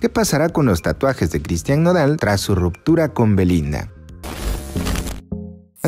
¿Qué pasará con los tatuajes de Cristian Nodal tras su ruptura con Belinda?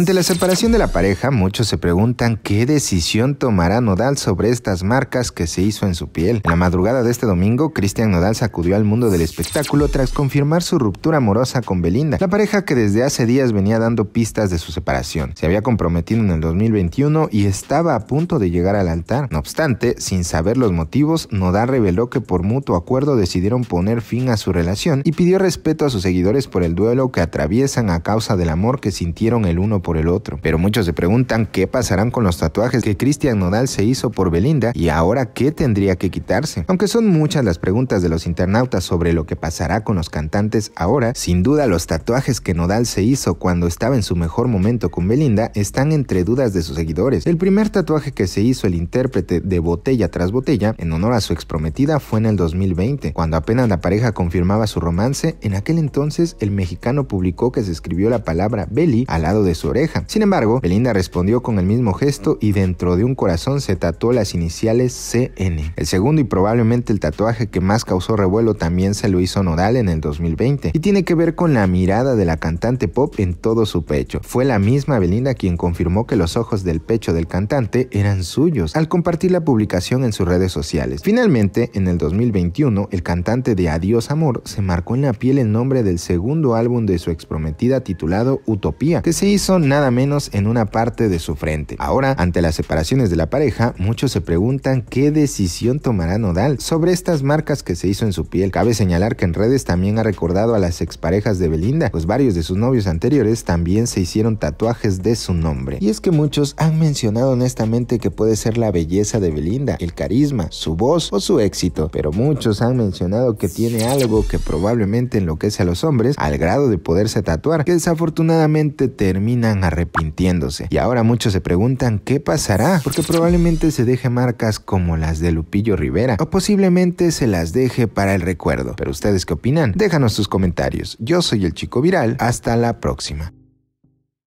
Ante la separación de la pareja, muchos se preguntan qué decisión tomará Nodal sobre estas marcas que se hizo en su piel. En la madrugada de este domingo, Cristian Nodal sacudió al mundo del espectáculo tras confirmar su ruptura amorosa con Belinda, la pareja que desde hace días venía dando pistas de su separación. Se había comprometido en el 2021 y estaba a punto de llegar al altar. No obstante, sin saber los motivos, Nodal reveló que por mutuo acuerdo decidieron poner fin a su relación y pidió respeto a sus seguidores por el duelo que atraviesan a causa del amor que sintieron el uno por el otro. Pero muchos se preguntan qué pasarán con los tatuajes que Cristian Nodal se hizo por Belinda y ahora qué tendría que quitarse. Aunque son muchas las preguntas de los internautas sobre lo que pasará con los cantantes ahora, sin duda los tatuajes que Nodal se hizo cuando estaba en su mejor momento con Belinda están entre dudas de sus seguidores. El primer tatuaje que se hizo el intérprete de Botella tras Botella en honor a su exprometida fue en el 2020, cuando apenas la pareja confirmaba su romance, en aquel entonces el mexicano publicó que se escribió la palabra Belly al lado de su oreja. Sin embargo, Belinda respondió con el mismo gesto y dentro de un corazón se tatuó las iniciales CN. El segundo y probablemente el tatuaje que más causó revuelo también se lo hizo Nodal en el 2020 y tiene que ver con la mirada de la cantante pop en todo su pecho. Fue la misma Belinda quien confirmó que los ojos del pecho del cantante eran suyos al compartir la publicación en sus redes sociales. Finalmente, en el 2021, el cantante de Adiós Amor se marcó en la piel el nombre del segundo álbum de su exprometida titulado Utopía, que se hizo nada menos en una parte de su frente. Ahora, ante las separaciones de la pareja, muchos se preguntan qué decisión tomará Nodal sobre estas marcas que se hizo en su piel. Cabe señalar que en redes también ha recordado a las exparejas de Belinda, pues varios de sus novios anteriores también se hicieron tatuajes de su nombre. Y es que muchos han mencionado honestamente que puede ser la belleza de Belinda, el carisma, su voz o su éxito, pero muchos han mencionado que tiene algo que probablemente enloquece a los hombres al grado de poderse tatuar, que desafortunadamente termina arrepintiéndose. Y ahora muchos se preguntan qué pasará, porque probablemente se deje marcas como las de Lupillo Rivera, o posiblemente se las deje para el recuerdo. Pero ustedes qué opinan? Déjanos sus comentarios. Yo soy el chico viral, hasta la próxima.